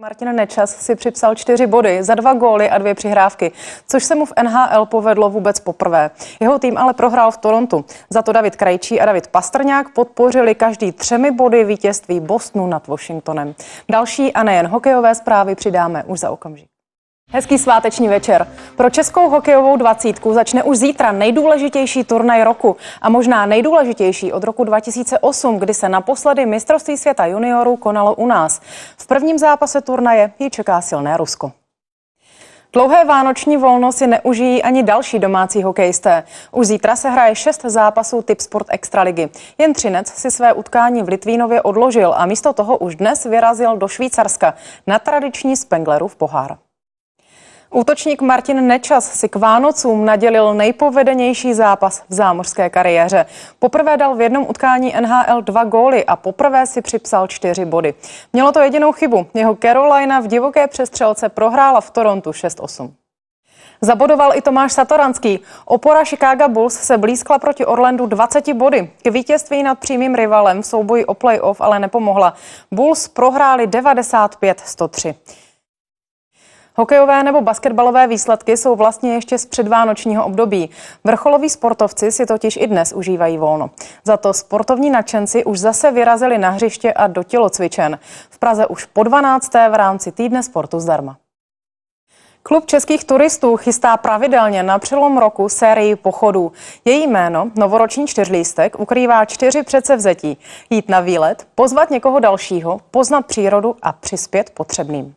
Martin Nečas si připsal čtyři body za dva góly a dvě přihrávky, což se mu v NHL povedlo vůbec poprvé. Jeho tým ale prohrál v Torontu. Za to David Krajčí a David Pastrňák podpořili každý třemi body vítězství Bostonu nad Washingtonem. Další a nejen hokejové zprávy přidáme už za okamžik. Hezký sváteční večer. Pro českou hokejovou dvacítku začne už zítra nejdůležitější turnaj roku a možná nejdůležitější od roku 2008, kdy se naposledy mistrovství světa juniorů konalo u nás. V prvním zápase turnaje ji čeká silné Rusko. Dlouhé vánoční volno si neužijí ani další domácí hokejisté. Už zítra se hraje šest zápasů typ sport extraligy. Jen Třinec si své utkání v Litvínově odložil a místo toho už dnes vyrazil do Švýcarska na tradiční Spenglerův pohár. Útočník Martin Nečas si k Vánocům nadělil nejpovedenější zápas v zámořské kariéře. Poprvé dal v jednom utkání NHL dva góly a poprvé si připsal čtyři body. Mělo to jedinou chybu. Jeho Carolina v divoké přestřelce prohrála v Torontu 6-8. Zabodoval i Tomáš Satoranský. Opora Chicago Bulls se blízkla proti Orlandu 20 body. K vítězství nad přímým rivalem v souboji o playoff ale nepomohla. Bulls prohráli 95-103. Hokejové nebo basketbalové výsledky jsou vlastně ještě z předvánočního období. Vrcholoví sportovci si totiž i dnes užívají volno. Za to sportovní nadšenci už zase vyrazili na hřiště a do tělocvičen. V Praze už po 12. v rámci týdne sportu zdarma. Klub českých turistů chystá pravidelně na přelom roku sérii pochodů. Její jméno, novoroční čtyřlístek, ukrývá čtyři předsevzetí. Jít na výlet, pozvat někoho dalšího, poznat přírodu a přispět potřebným.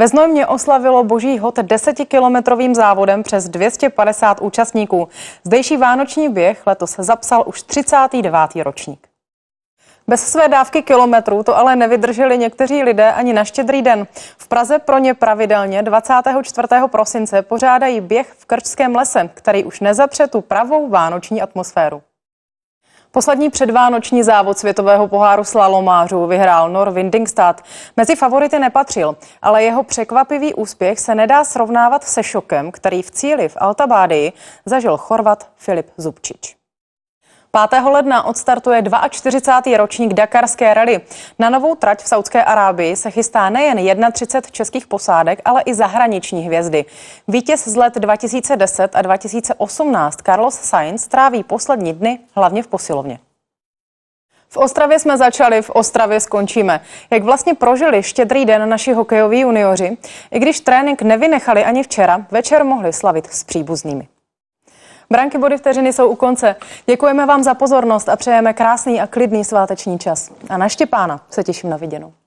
Ve Znojmě oslavilo boží hod desetikilometrovým závodem přes 250 účastníků. Zdejší vánoční běh letos zapsal už 39. ročník. Bez své dávky kilometrů to ale nevydrželi někteří lidé ani na štědrý den. V Praze pro ně pravidelně 24. prosince pořádají běh v Krčském lese, který už nezapře tu pravou vánoční atmosféru. Poslední předvánoční závod světového poháru slalomářů vyhrál Nor Windingstad. Mezi favority nepatřil, ale jeho překvapivý úspěch se nedá srovnávat se šokem, který v cíli v Altabádii zažil Chorvat Filip Zubčič. 5. ledna odstartuje 42. ročník Dakarské rady. Na novou trať v Saudské Arábii se chystá nejen 31 českých posádek, ale i zahraniční hvězdy. Vítěz z let 2010 a 2018 Carlos Sainz tráví poslední dny hlavně v posilovně. V Ostravě jsme začali, v Ostravě skončíme. Jak vlastně prožili štědrý den naši hokejoví junioři? I když trénink nevynechali ani včera, večer mohli slavit s příbuznými. Branky body vteřiny jsou u konce. Děkujeme vám za pozornost a přejeme krásný a klidný sváteční čas. A na Štěpána se těším na viděnou.